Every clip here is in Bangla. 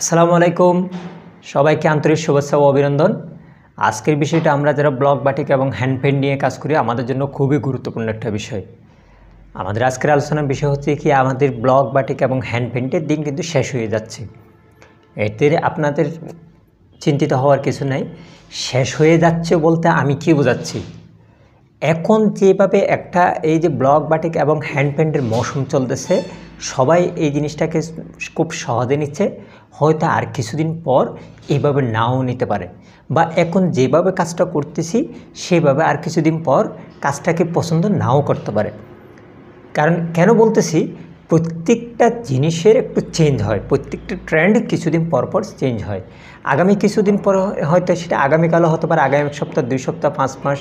আসসালামু আলাইকুম সবাইকে আন্তরিক শুভেচ্ছা ও অভিনন্দন আজকের বিষয়টা আমরা যারা ব্লক বাটিক এবং হ্যান্ডপেন নিয়ে কাজ করি আমাদের জন্য খুবই গুরুত্বপূর্ণ একটা বিষয় আমাদের আজকের আলোচনার বিষয় হচ্ছে কি আমাদের ব্লক বাটিক এবং হ্যান্ডপেন্টের দিন কিন্তু শেষ হয়ে যাচ্ছে এতে আপনাদের চিন্তিত হওয়ার কিছু নাই শেষ হয়ে যাচ্ছে বলতে আমি কি বোঝাচ্ছি এখন যেভাবে একটা এই যে ব্লক বাটিক এবং হ্যান্ড প্যান্টের মৌসুম চলতেছে সবাই এই জিনিসটাকে খুব সহজে নিচ্ছে হয়তো আর কিছুদিন পর এভাবে নাও নিতে পারে বা এখন যেভাবে কাজটা করতেছি সেভাবে আর কিছুদিন পর কাজটাকে পছন্দ নাও করতে পারে কারণ কেন বলতেছি প্রত্যেকটা জিনিসের একটু চেঞ্জ হয় প্রত্যেকটা ট্রেন্ড কিছুদিন পর পর চেঞ্জ হয় আগামী কিছুদিন পর হয়তো সেটা আগামীকালও হতে পারে আগামী এক সপ্তাহ দুই সপ্তাহ পাঁচ মাস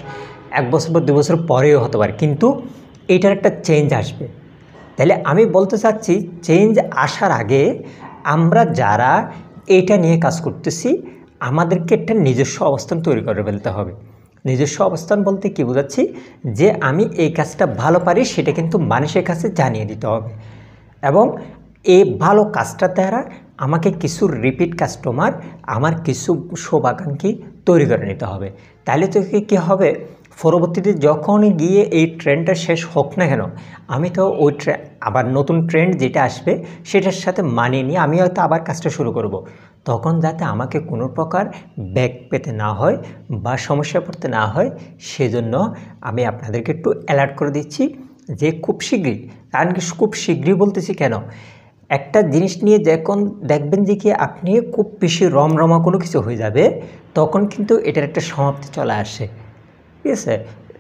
এক বছর বা দু বছর পরেও হতে পারে কিন্তু এটার একটা চেঞ্জ আসবে তাহলে আমি বলতে চাচ্ছি চেঞ্জ আসার আগে আমরা যারা এটা নিয়ে কাজ করতেছি আমাদেরকে একটা নিজস্ব অবস্থান তৈরি করে ফেলতে হবে নিজস্ব অবস্থান বলতে কী বোঝাচ্ছি যে আমি এই কাজটা ভালো পারি সেটা কিন্তু মানুষের কাছে জানিয়ে দিতে হবে এবং এই ভালো কাজটা দ্বারা আমাকে কিছু রিপিট কাস্টমার আমার কিছু শোভাকাঙ্ক্ষী তৈরি করে নিতে হবে তাহলে তো কী হবে পরবর্তীতে যখনই গিয়ে এই ট্রেন্ডটা শেষ হোক না কেন আমি তো ওই ট্রে আবার নতুন ট্রেন্ড যেটা আসবে সেটার সাথে মানিয়ে নিয়ে আমি হয়তো আবার কাজটা শুরু করব। তখন যাতে আমাকে কোনো প্রকার ব্যাক পেতে না হয় বা সমস্যা পড়তে না হয় সেজন্য আমি আপনাদেরকে একটু অ্যালার্ট করে দিচ্ছি যে খুব শীঘ্রই কারণ কি খুব শীঘ্রই বলতেছি কেন একটা জিনিস নিয়ে যখন দেখবেন যে কি আপনি খুব বেশি রমরমা কোনো কিছু হয়ে যাবে তখন কিন্তু এটার একটা সমাপ্তি চলে আসে ঠিক আছে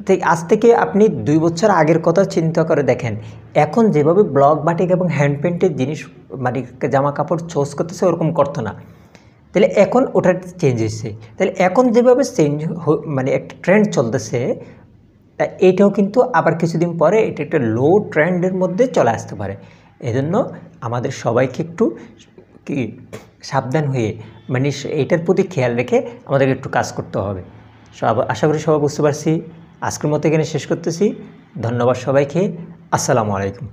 ঠিক আজ থেকে আপনি দুই বছর আগের কথা চিন্তা করে দেখেন এখন যেভাবে ব্লক বাটিক এবং হ্যান্ড পেন্টের জিনিস মানে জামা কাপড় চোজ করতেছে ওরকম করতো না তাহলে এখন ওটা চেঞ্জ হয়েছে তাহলে এখন যেভাবে চেঞ্জ মানে একটা ট্রেন্ড চলতেছে তা এটাও কিন্তু আবার কিছুদিন পরে এটা একটা লো ট্রেন্ডের মধ্যে চলে আসতে পারে এজন্য আমাদের সবাইকে একটু কি সাবধান হয়ে মানে এটার প্রতি খেয়াল রেখে আমাদেরকে একটু কাজ করতে হবে সব আশা করি সবাই বুঝতে পারছি আজকের মতো এখানে শেষ করতেছি ধন্যবাদ সবাইকে আসসালামু আলাইকুম